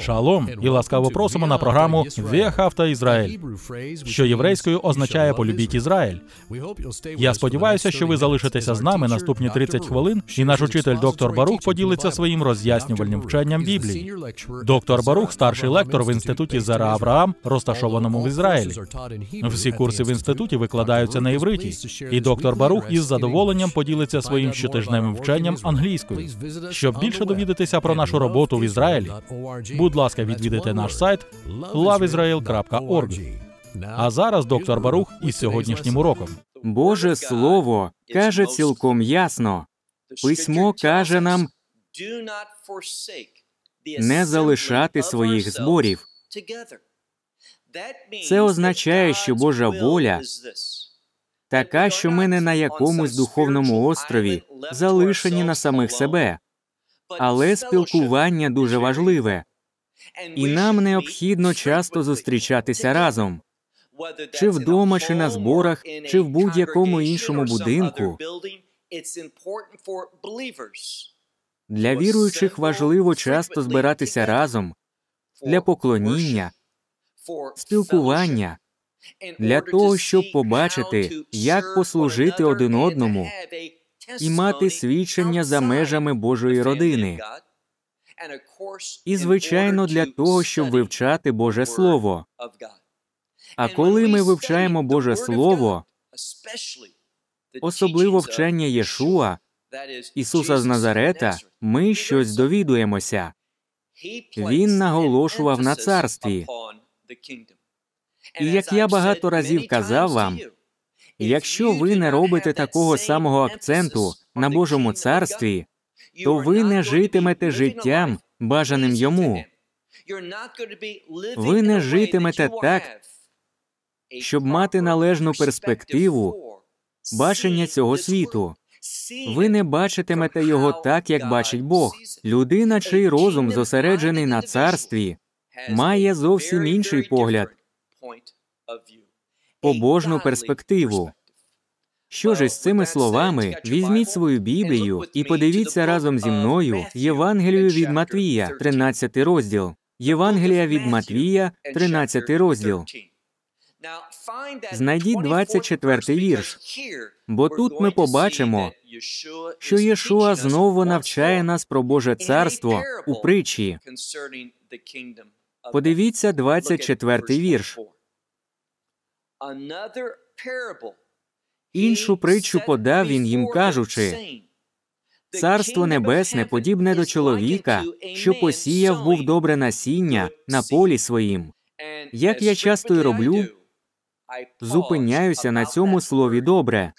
Шалом і ласкаво просимо на програму Віахавта Ізраїль, що єврейською означає полюбіть Ізраїль. Я сподіваюся, що ви залишитеся з нами наступні 30 хвилин, і наш учитель доктор Барух поділиться своїм роз'яснювальним вченням Біблії. Доктор Барух, старший лектор в інституті Зера Авраам, розташованому в Ізраїлі. Всі курси в інституті викладаються на євриті, і доктор Барух із задоволенням поділиться своїм щотижневим вченням англійською. Щоб більше довідатися про нашу роботу в Ізраїлі, будь ласка, відвідайте наш сайт loveisrael.org. А зараз доктор Барух із сьогоднішнім уроком. Боже Слово каже цілком ясно. Письмо каже нам не залишати своїх зборів. Це означає, що Божа воля така, що ми не на якомусь духовному острові залишені на самих себе, але спілкування дуже важливе і нам необхідно часто зустрічатися разом. Чи вдома, чи на зборах, чи в будь-якому іншому будинку. Для віруючих важливо часто збиратися разом для поклоніння, спілкування, для того, щоб побачити, як послужити один одному і мати свідчення за межами Божої родини і, звичайно, для того, щоб вивчати Боже Слово. А коли ми вивчаємо Боже Слово, особливо вчення Єшуа, Ісуса з Назарета, ми щось довідуємося. Він наголошував на царстві. І як я багато разів казав вам, якщо ви не робите такого самого акценту на Божому царстві, то ви не житимете життям, бажаним йому. Ви не житимете так, щоб мати належну перспективу бачення цього світу. Ви не бачитимете його так, як бачить Бог. Людина, чий розум зосереджений на царстві, має зовсім інший погляд, побожну перспективу. Що ж з цими словами візьміть свою Біблію і подивіться разом зі мною Євангелію від Матвія, 13 розділ. Євангелія від Матвія, 13 розділ. Знайдіть 24 вірш. Бо тут ми побачимо, що Єшуа знову навчає нас про Боже царство у притчі. Подивіться 24 вірш. Іншу притчу подав він їм, кажучи царство небесне, подібне до чоловіка, що посіяв був добре насіння на полі своїм. Як я часто й роблю, зупиняюся на цьому слові добре.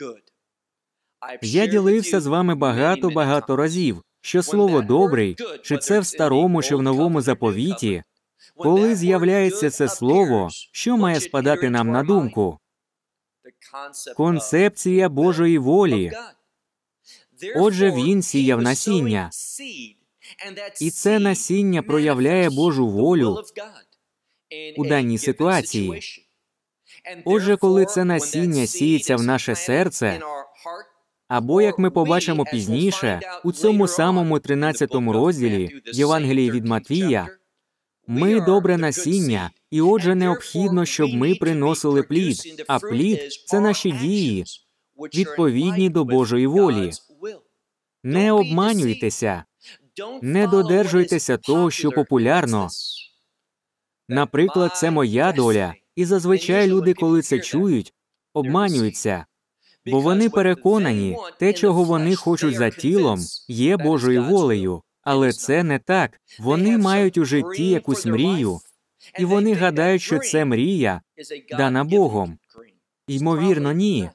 Я ділився з вами багато багато разів, що слово добрий, чи це в старому, чи в новому заповіті, коли з'являється це слово, що має спадати нам на думку? концепція Божої волі. Отже, він сіяв насіння, і це насіння проявляє Божу волю у даній ситуації. Отже, коли це насіння сіється в наше серце, або як ми побачимо пізніше, у цьому самому 13 розділі Євангелії від Матвія. Ми добре насіння, і отже, необхідно, щоб ми приносили плід. А плід це наші дії, відповідні до Божої волі. Не обманюйтеся, не додержуйтеся того, що популярно. Наприклад, це моя доля, і зазвичай люди, коли це чують, обманюються, бо вони переконані, те, чого вони хочуть за тілом, є Божою волею. Але це не так. Вони мають у житті якусь мрію, і вони гадають, що це мрія дана Богом. Ймовірно, ні.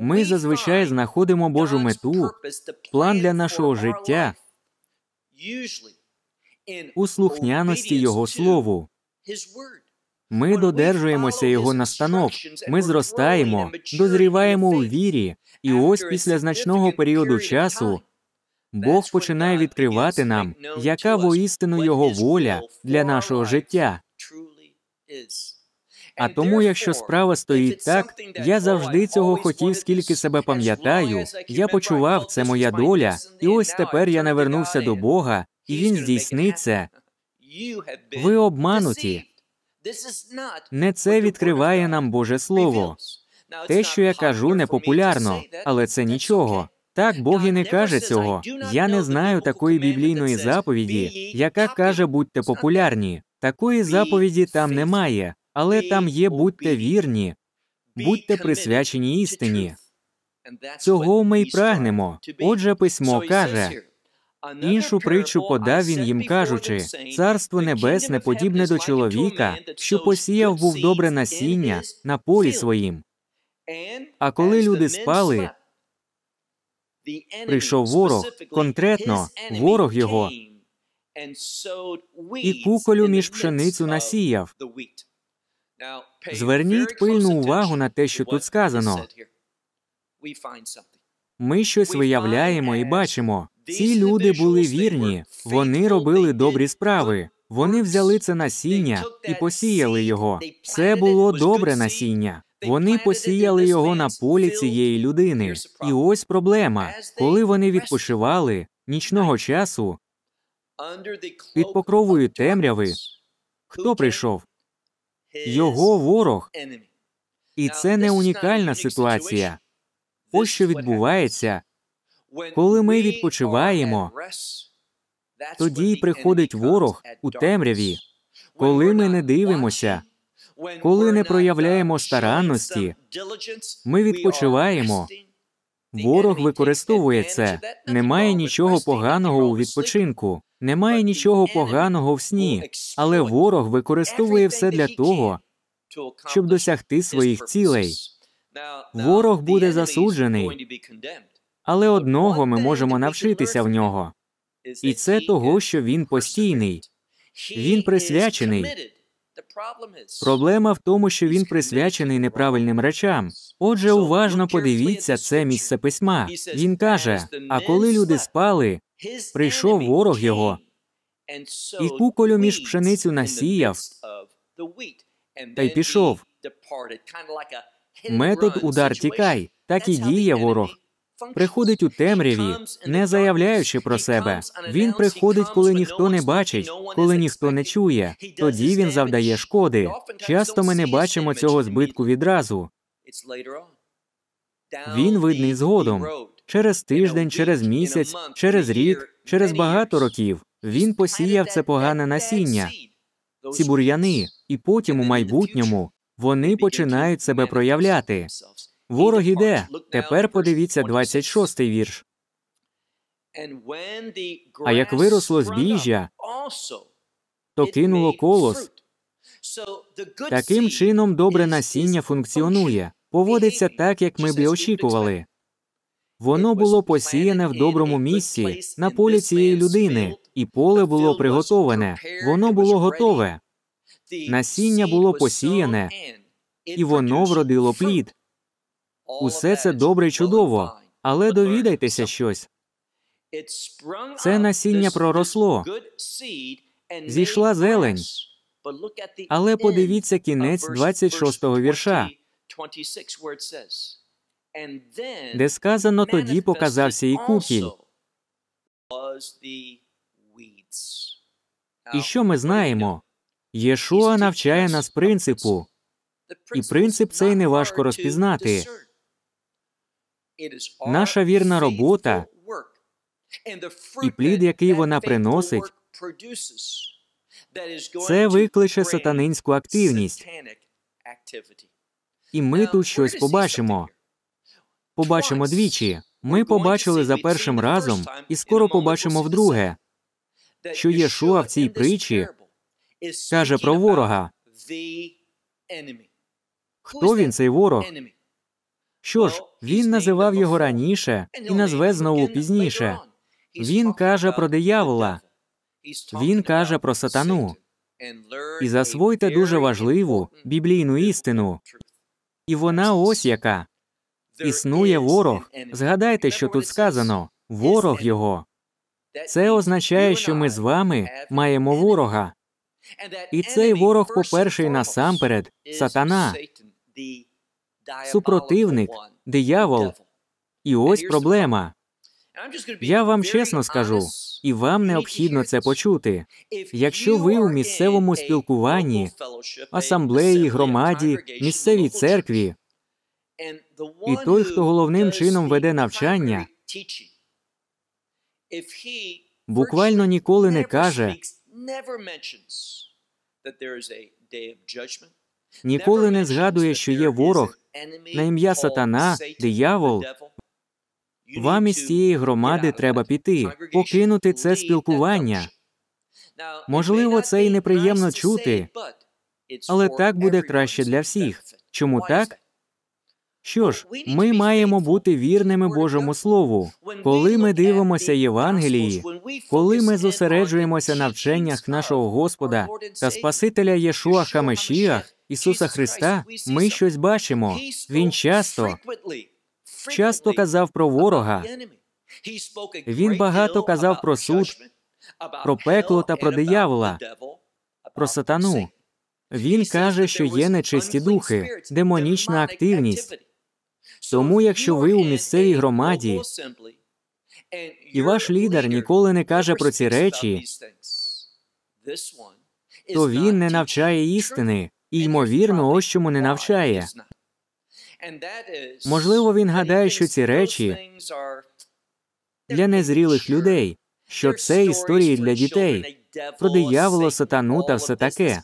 Ми зазвичай знаходимо Божу мету, план для нашого життя у слухняності Його Слову. Ми додержуємося його настанов, ми зростаємо, дозріваємо у вірі, і ось після значного періоду часу Бог починає відкривати нам, яка воістину його воля для нашого життя. А тому, якщо справа стоїть так, я завжди цього хотів, скільки себе пам'ятаю. Я почував, це моя доля, і ось тепер я навернувся до Бога, і він здійснить це. Ви обмануті. Не це відкриває нам Боже Слово. Те, що я кажу, непопулярно, але це нічого. Так Бог і не каже цього. Я не знаю такої біблійної заповіді, яка каже, будьте популярні. Такої заповіді там немає, але там є будьте вірні, будьте присвячені істині. Цього ми й прагнемо. Отже, письмо каже. Іншу притчу подав він їм, кажучи: царство небесне подібне до чоловіка, що посіяв був добре насіння на полі своїм. А коли люди спали, прийшов ворог, конкретно ворог його, і куколю між пшеницю насіяв. Зверніть пильну увагу на те, що тут сказано. Ми щось виявляємо і бачимо. Ці люди були вірні, вони робили добрі справи. Вони взяли це насіння і посіяли його. Це було добре насіння. Вони посіяли його на полі цієї людини. І ось проблема. Коли вони відпочивали нічного часу, під покровою темряви, хто прийшов? Його ворог. І це не унікальна ситуація. Ось що відбувається, коли ми відпочиваємо, тоді й приходить ворог у темряві, коли ми не дивимося. Коли не проявляємо старанності, ми відпочиваємо. Ворог використовує це. Немає нічого поганого у відпочинку, немає нічого поганого в сні, але ворог використовує все для того, щоб досягти своїх цілей. Ворог буде засуджений, але одного ми можемо навчитися в нього, і це того, що він постійний, він присвячений. Проблема в тому, що він присвячений неправильним речам. Отже, уважно подивіться це місце письма. Він каже: а коли люди спали, прийшов ворог його і куколю між пшеницю насіяв та й пішов. Метод удар тікай, так і діє ворог приходить у темряві, не заявляючи про себе. Він приходить, коли ніхто не бачить, коли ніхто не чує. Тоді він завдає шкоди. Часто ми не бачимо цього збитку відразу. Він видний згодом через тиждень, через місяць, через рік, через багато років. Він посіяв це погане насіння, ці бур'яни, і потім у майбутньому вони починають себе проявляти. Ворог іде. Тепер подивіться 26-й вірш. А як виросло збіжжя, то кинуло колос. Таким чином добре насіння функціонує, поводиться так, як ми б і очікували. Воно було посіяне в доброму місці на полі цієї людини, і поле було приготоване, воно було готове. Насіння було посіяне, і воно вродило плід. Усе це добре і чудово, але довідайтеся щось. Це насіння проросло, зійшла зелень, але подивіться кінець 26-го вірша, де сказано тоді показався і кукіль. І що ми знаємо? Єшуа навчає нас принципу, і принцип цей неважко розпізнати. Наша вірна робота і плід, який вона приносить, це викличе сатанинську активність. І ми тут щось побачимо. Побачимо двічі. Ми побачили за першим разом, і скоро побачимо вдруге, що Єшуа в цій притчі каже про ворога. Хто він цей ворог? Що ж, він називав його раніше і назве знову пізніше. Він каже про диявола, він каже про сатану. І засвойте дуже важливу біблійну істину. І вона ось яка існує ворог. Згадайте, що тут сказано ворог його. Це означає, що ми з вами маємо ворога. І цей ворог, по перше, і насамперед, сатана супротивник, диявол. І ось проблема. Я вам чесно скажу, і вам необхідно це почути. Якщо ви у місцевому спілкуванні, асамблеї, громаді, місцевій церкві, і той, хто головним чином веде навчання, буквально ніколи не каже, ніколи не згадує, що є ворог на ім'я сатана, диявол, вам із цієї громади треба піти, покинути це спілкування. Можливо, це і неприємно чути, але так буде краще для всіх. Чому так? Що ж, ми маємо бути вірними Божому Слову. Коли ми дивимося Євангелії, коли ми зосереджуємося на вченнях нашого Господа та Спасителя Єшуа Хамешіах, Ісуса Христа ми щось бачимо. Він часто часто казав про ворога. Він багато казав про суд, про пекло та про диявола, про сатану. Він каже, що є нечисті духи, демонічна активність. Тому, якщо ви у місцевій громаді і ваш лідер ніколи не каже про ці речі, то він не навчає істини і, ймовірно, ось чому не навчає. Можливо, він гадає, що ці речі для незрілих людей, що це історії для дітей, про диявола, сатану та все таке.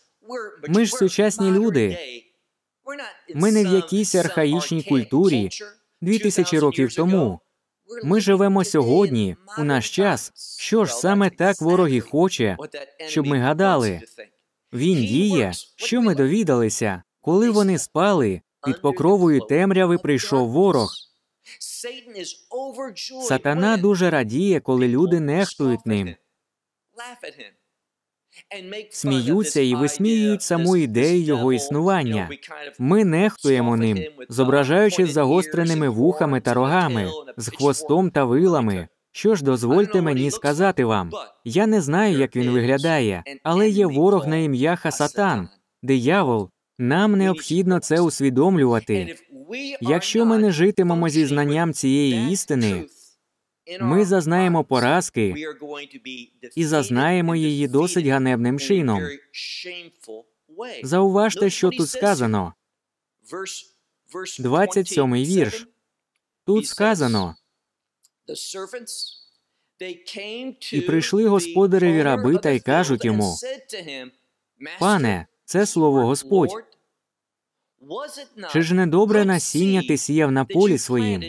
Ми ж сучасні люди. Ми не в якійсь архаїчній культурі дві тисячі років тому. Ми живемо сьогодні, у наш час. Що ж саме так вороги хоче, щоб ми гадали? Він діє, що ми довідалися, коли вони спали, під покровою темряви прийшов ворог. Сатана дуже радіє, коли люди нехтують ним, сміються і висміюють саму ідею його існування. Ми нехтуємо ним, зображаючи з загостреними вухами та рогами, з хвостом та вилами. Що ж, дозвольте мені сказати вам, я не знаю, як він виглядає, але є ворог на ім'я Хасатан, диявол. Нам необхідно це усвідомлювати. Якщо ми не житимемо зі знанням цієї істини, ми зазнаємо поразки і зазнаємо її досить ганебним чином. Зауважте, що тут сказано. 27 вірш. Тут сказано. І прийшли господареві раби та й кажуть йому Пане, це слово Господь. Чи ж не добре насіння ти сіяв на полі своїм?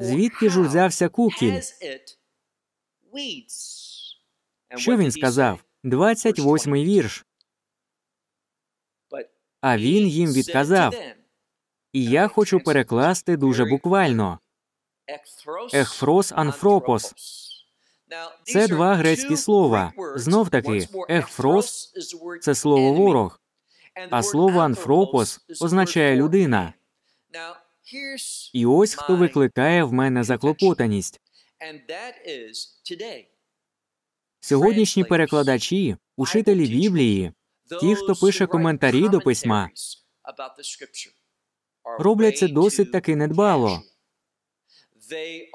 Звідки ж узявся кукіль? Що він сказав? 28-й вірш. А він їм відказав. І я хочу перекласти дуже буквально. Ехфрос Анфропос. Це два грецькі слова. Знов таки, ехфрос це слово ворог, а слово анфропос означає людина. І ось хто викликає в мене заклопотаність. Сьогоднішні перекладачі, учителі Біблії, ті, хто пише коментарі до письма, роблять це досить таки недбало.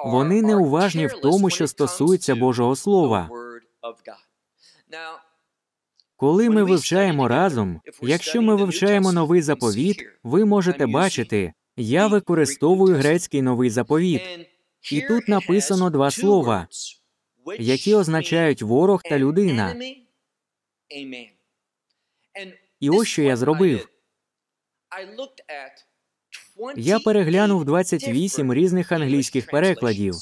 Вони неуважні в тому, що стосується Божого Слова. Коли ми вивчаємо разом, якщо ми вивчаємо новий заповіт, ви можете бачити, я використовую грецький новий заповіт, і тут написано два слова, які означають ворог та людина. І ось що я зробив. Я переглянув 28 різних англійських перекладів.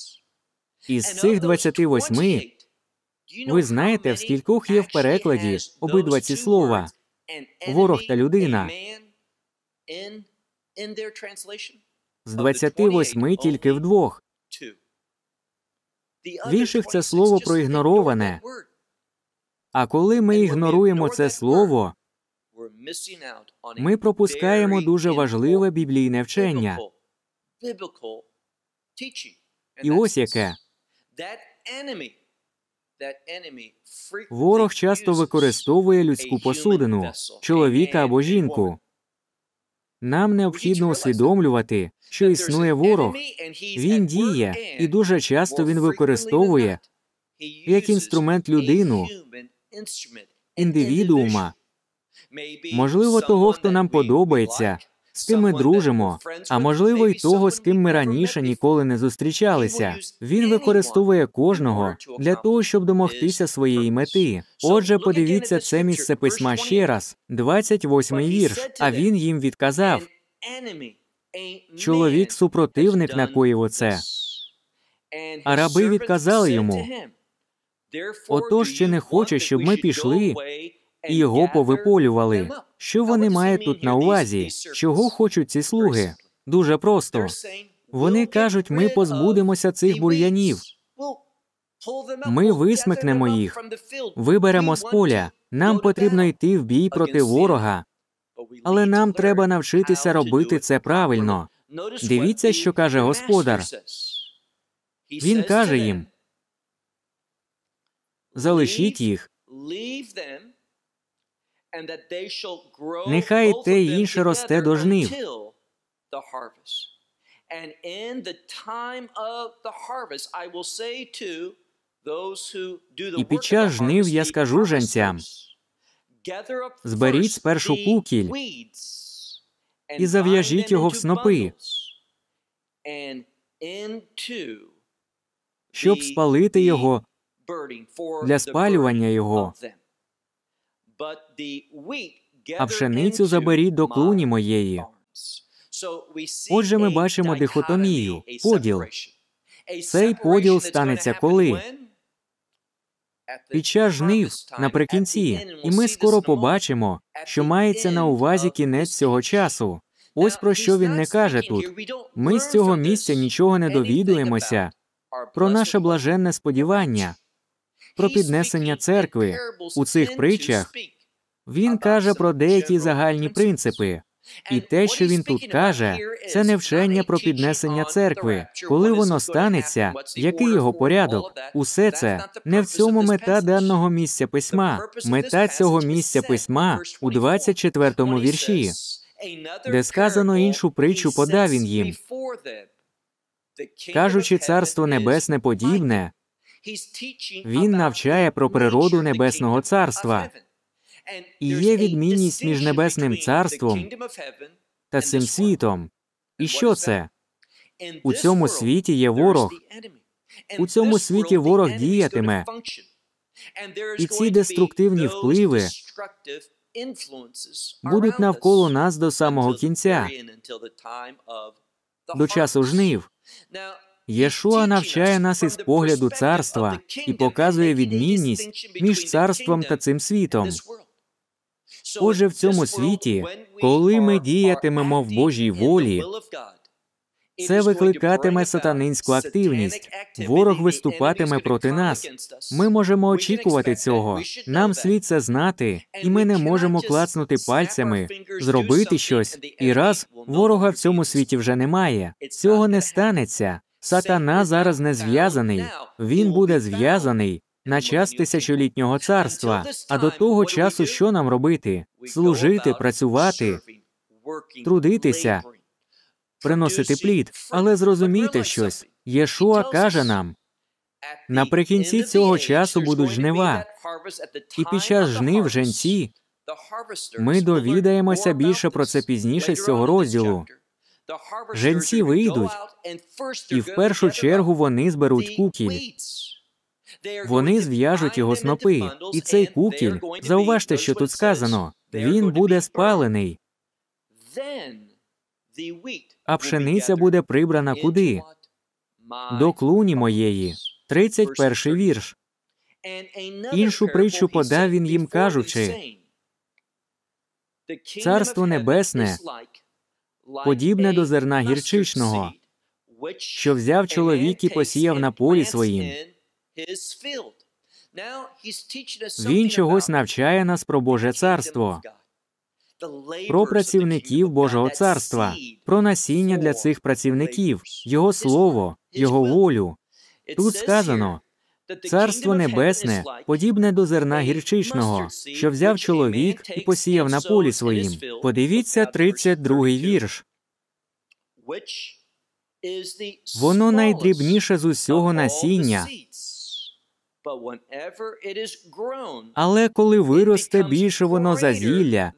Із цих 28 ви знаєте, в скількох є в перекладі обидва ці слова ворог та людина. З 28 тільки вдвох. В інших це слово проігнороване. А коли ми ігноруємо це слово, ми пропускаємо дуже важливе біблійне вчення. І ось яке ворог часто використовує людську посудину, чоловіка або жінку. Нам необхідно усвідомлювати, що існує ворог. Він діє, і дуже часто він використовує як інструмент людину, індивідуума можливо, того, хто нам подобається, з ким ми дружимо, а можливо, й того, з ким ми раніше ніколи не зустрічалися. Він використовує кожного для того, щоб домогтися своєї мети. Отже, подивіться це місце письма ще раз, 28-й вірш. А він їм відказав чоловік, супротивник накоїв оце. А раби відказали йому. Отож, чи не хоче, щоб ми пішли і його повиполювали. Що вони мають тут на увазі? Чого хочуть ці слуги? Дуже просто вони кажуть, ми позбудемося цих бур'янів. Ми висмикнемо їх, виберемо з поля. Нам потрібно йти в бій проти ворога, але нам треба навчитися робити це правильно. Дивіться, що каже господар. Він каже їм: залишіть їх, Нехай те й інше росте до жнив. And in the time of the harvest, I will say і під час жнив я скажу жанцям, зберіть спершу кукіль і зав'яжіть його в снопи, щоб спалити його для спалювання його а пшеницю заберіть до клуні моєї. Отже, ми бачимо дихотомію, поділ. Цей поділ станеться коли? Під час жнив наприкінці, і ми скоро побачимо, що мається на увазі кінець цього часу. Ось про що він не каже тут. Ми з цього місця нічого не довідуємося про наше блаженне сподівання про піднесення церкви у цих притчах. Він каже про деякі загальні принципи, і те, що він тут каже, це не вчення про піднесення церкви, коли воно станеться, який його порядок? Усе це не в цьому мета даного місця письма. Мета цього місця письма у 24-му вірші, де сказано іншу притчу подав він їм, кажучи, царство небесне подібне він навчає про природу небесного царства. І є відмінність між небесним царством та цим світом. І що це? У цьому світі є ворог. У цьому світі ворог діятиме. І ці деструктивні впливи будуть навколо нас до самого кінця, до часу жнив. Єшуа навчає нас із погляду царства і показує відмінність між царством та цим світом. Отже, в цьому світі, коли ми діятимемо в Божій волі, це викликатиме сатанинську активність. Ворог виступатиме проти нас. Ми можемо очікувати цього. Нам слід це знати, і ми не можемо клацнути пальцями, зробити щось. І раз ворога в цьому світі вже немає. Цього не станеться. Сатана зараз не зв'язаний, він буде зв'язаний на час тисячолітнього царства. А до того часу, що нам робити? Служити, працювати, трудитися, приносити плід. Але зрозумійте щось. Єшуа каже нам. Наприкінці цього часу будуть жнива, і під час жнив женці ми довідаємося більше про це пізніше з цього розділу. Женці вийдуть, і в першу чергу вони зберуть кукіль. Вони зв'яжуть його снопи, і цей кукіль, зауважте, що тут сказано, він буде спалений, а пшениця буде прибрана куди? До клуні моєї, 31 вірш. Іншу притчу подав він їм, кажучи Царство Небесне подібне до зерна гірчичного, що взяв чоловік і посіяв на полі своїм. Він чогось навчає нас про Боже царство, про працівників Божого царства, про насіння для цих працівників, його слово, його волю. Тут сказано Царство небесне подібне до зерна гірчичного, що взяв чоловік і посіяв на полі своїм. Подивіться 32-й вірш. Воно найдрібніше з усього насіння. Але коли виросте більше воно за зілля,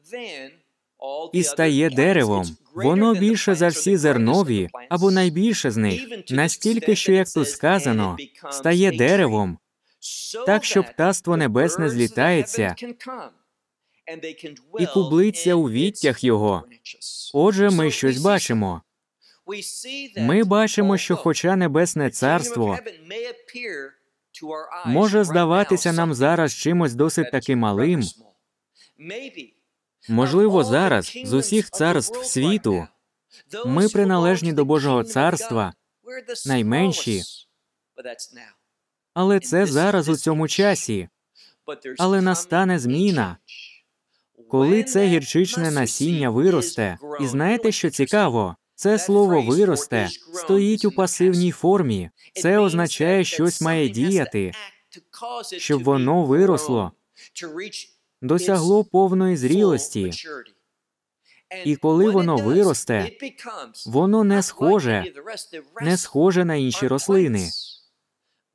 і стає деревом. Воно більше за всі зернові або найбільше з них, настільки, що, як тут сказано, стає деревом, так що птаство небесне злітається і кублиться у віттях його. Отже, ми щось бачимо. Ми бачимо, що, хоча небесне царство може здаватися нам зараз чимось досить таки малим, Можливо, зараз з усіх царств світу ми приналежні до Божого царства, найменші, але це зараз у цьому часі. Але настане зміна, коли це гірчичне насіння виросте. І знаєте, що цікаво? Це слово виросте стоїть у пасивній формі. Це означає, щось має діяти, щоб воно виросло, досягло повної зрілості. І коли воно виросте, воно не схоже, не схоже на інші рослини.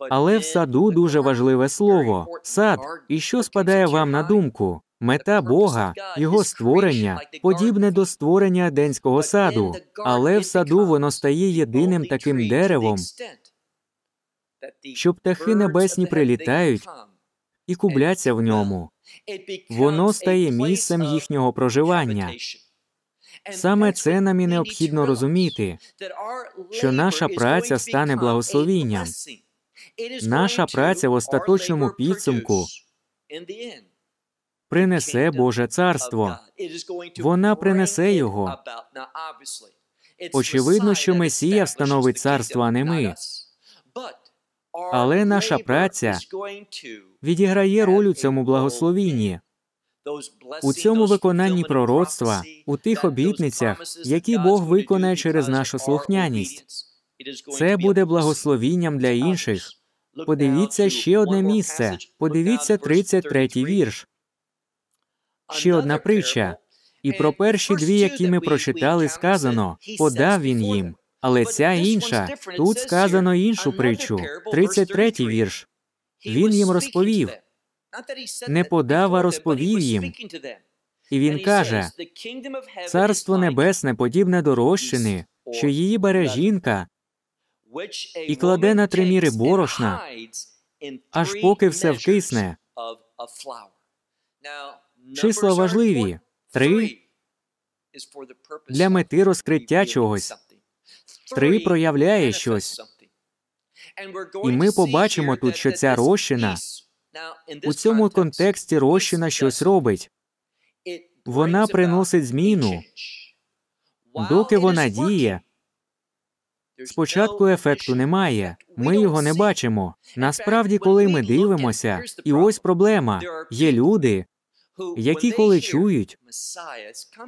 Але в саду дуже важливе слово сад. І що спадає вам на думку? Мета Бога, його створення, подібне до створення денського саду, але в саду воно стає єдиним таким деревом, що птахи небесні прилітають і кубляться в ньому. Воно стає місцем їхнього проживання. Саме це нам і необхідно розуміти, що наша праця стане благословінням. Наша праця в остаточному підсумку принесе Боже царство. Вона принесе його. Очевидно, що Месія встановить царство, а не ми. Але наша праця відіграє роль у цьому благословінні, у цьому виконанні пророцтва, у тих обітницях, які Бог виконає через нашу слухняність. Це буде благословінням для інших. Подивіться ще одне місце. Подивіться 33-й вірш. Ще одна притча. І про перші дві, які ми прочитали, сказано подав він їм. Але ця інша тут сказано іншу притчу, 33 вірш. Він їм розповів не подав, а розповів їм. І він каже: Царство Небесне подібне до розчини, що її бере жінка і кладе на три міри борошна, аж поки все вкисне. Числа важливі три для мети розкриття чогось. Три проявляє щось. І ми побачимо тут, що ця розчина у цьому контексті розчина щось робить. Вона приносить зміну. Доки вона діє, спочатку ефекту немає, ми його не бачимо. Насправді, коли ми дивимося, і ось проблема є люди, які коли чують,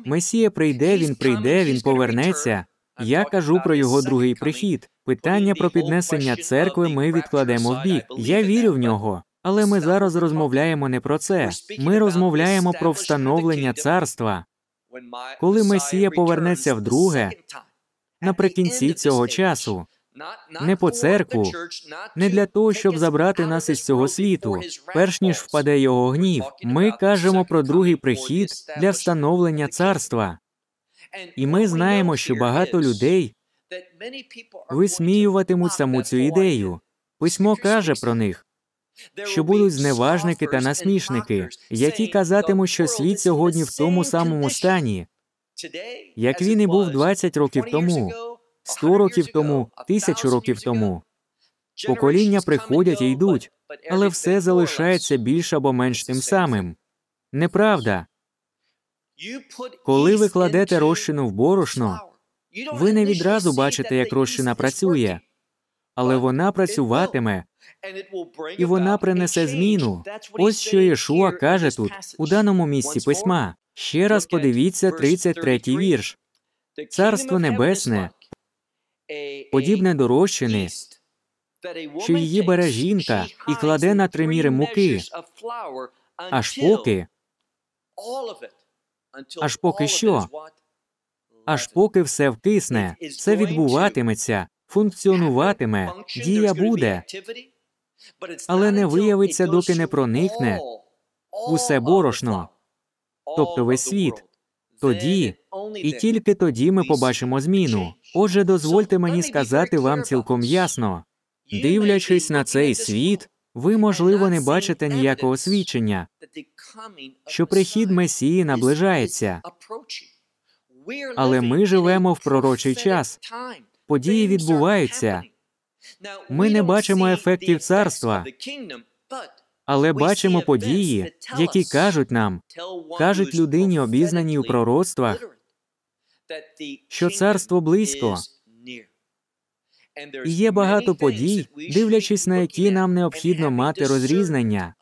Месія прийде, він прийде, він повернеться. Я кажу про його другий прихід. Питання про піднесення церкви ми відкладемо в бік. Я вірю в нього. Але ми зараз розмовляємо не про це. Ми розмовляємо про встановлення царства. Коли Месія повернеться вдруге, наприкінці цього часу, не по церкву, не для того, щоб забрати нас із цього світу. Перш ніж впаде його гнів, ми кажемо про другий прихід для встановлення царства. І ми знаємо, що багато людей висміюватимуть саму цю ідею. Письмо каже про них, що будуть зневажники та насмішники, які казатимуть, що світ сьогодні в тому самому стані, як він і був 20 років тому, 100 років тому, тисячу років тому. Покоління приходять і йдуть, але все залишається більш або менш тим самим. Неправда. Коли ви кладете розчину в борошно, ви не відразу бачите, як розчина працює, але вона працюватиме і вона принесе зміну. Ось що Єшуа каже тут, у даному місці письма. Ще раз подивіться 33-й вірш. Царство Небесне, подібне до розчини, що її бере жінка і кладе на три міри муки, аж поки аж поки що, аж поки все втисне, все відбуватиметься, функціонуватиме, дія буде, але не виявиться, доки не проникне усе борошно, тобто весь світ. Тоді і тільки тоді ми побачимо зміну. Отже, дозвольте мені сказати вам цілком ясно, дивлячись на цей світ, ви, можливо, не бачите ніякого свідчення, що прихід Месії наближається. Але ми живемо в пророчий час. Події відбуваються. Ми не бачимо ефектів царства, але бачимо події, які кажуть нам, кажуть людині, обізнаній у пророцтвах, що царство близько. І є багато подій, дивлячись на які нам необхідно мати розрізнення.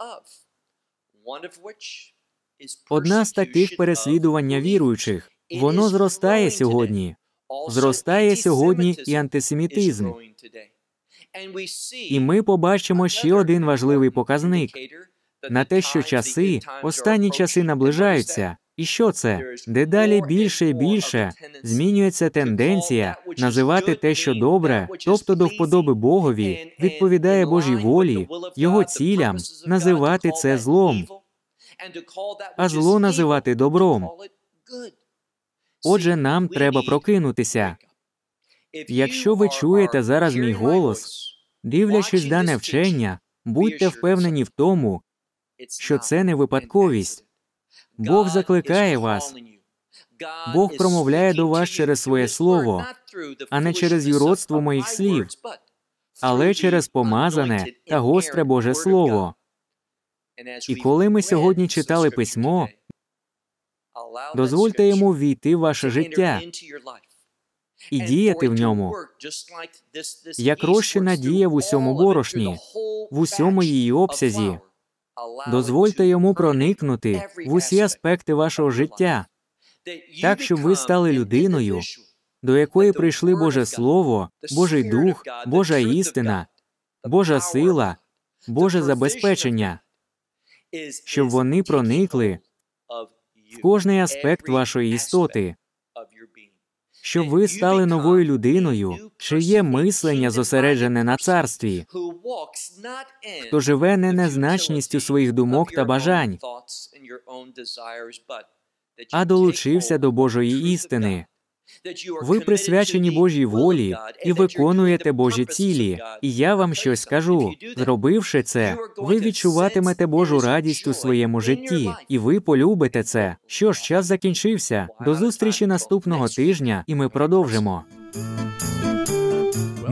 Одна з таких переслідування віруючих. Воно зростає сьогодні. Зростає сьогодні і антисемітизм. І ми побачимо ще один важливий показник на те, що часи, останні часи наближаються, і що це? Дедалі більше і більше змінюється тенденція називати те, що добре, тобто до вподоби Богові, відповідає Божій волі, його цілям, називати це злом, а зло називати добром. Отже, нам треба прокинутися. Якщо ви чуєте зараз мій голос, дивлячись дане вчення, будьте впевнені в тому, що це не випадковість. Бог закликає вас. Бог промовляє до вас через своє слово, а не через юродство моїх слів, але через помазане та гостре Боже Слово. І коли ми сьогодні читали письмо, дозвольте йому війти в ваше життя і діяти в ньому, як розчина діє в усьому борошні, в усьому її обсязі. Дозвольте йому проникнути в усі аспекти вашого життя, так, щоб ви стали людиною, до якої прийшли Боже Слово, Божий Дух, Божа істина, Божа сила, Боже забезпечення, щоб вони проникли в кожний аспект вашої істоти щоб ви стали новою людиною, чиє мислення зосереджене на царстві, хто живе не незначністю своїх думок та бажань, а долучився до Божої істини. Ви присвячені Божій волі і виконуєте Божі цілі. І я вам щось скажу. Зробивши це, ви відчуватимете Божу радість у своєму житті, і ви полюбите це. Що ж, час закінчився. До зустрічі наступного тижня, і ми продовжимо.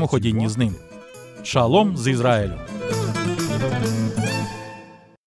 доброму ходінні з ним. Шалом з Ізраїлю.